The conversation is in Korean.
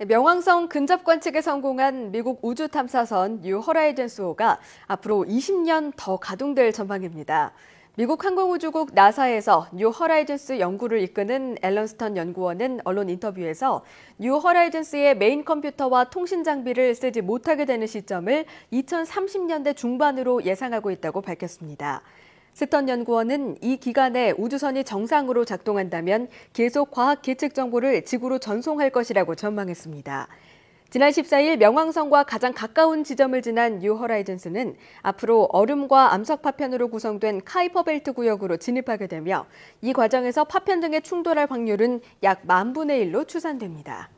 네, 명왕성 근접 관측에 성공한 미국 우주 탐사선 뉴 허라이즌스 호가 앞으로 20년 더 가동될 전망입니다. 미국 항공우주국 나사에서 뉴 허라이즌스 연구를 이끄는 앨런스턴 연구원은 언론 인터뷰에서 뉴 허라이즌스의 메인 컴퓨터와 통신 장비를 쓰지 못하게 되는 시점을 2030년대 중반으로 예상하고 있다고 밝혔습니다. 스턴 연구원은 이 기간에 우주선이 정상으로 작동한다면 계속 과학 계측 정보를 지구로 전송할 것이라고 전망했습니다. 지난 14일 명왕성과 가장 가까운 지점을 지난 뉴 호라이즌스는 앞으로 얼음과 암석 파편으로 구성된 카이퍼 벨트 구역으로 진입하게 되며 이 과정에서 파편 등의 충돌할 확률은 약 만분의 1로 추산됩니다.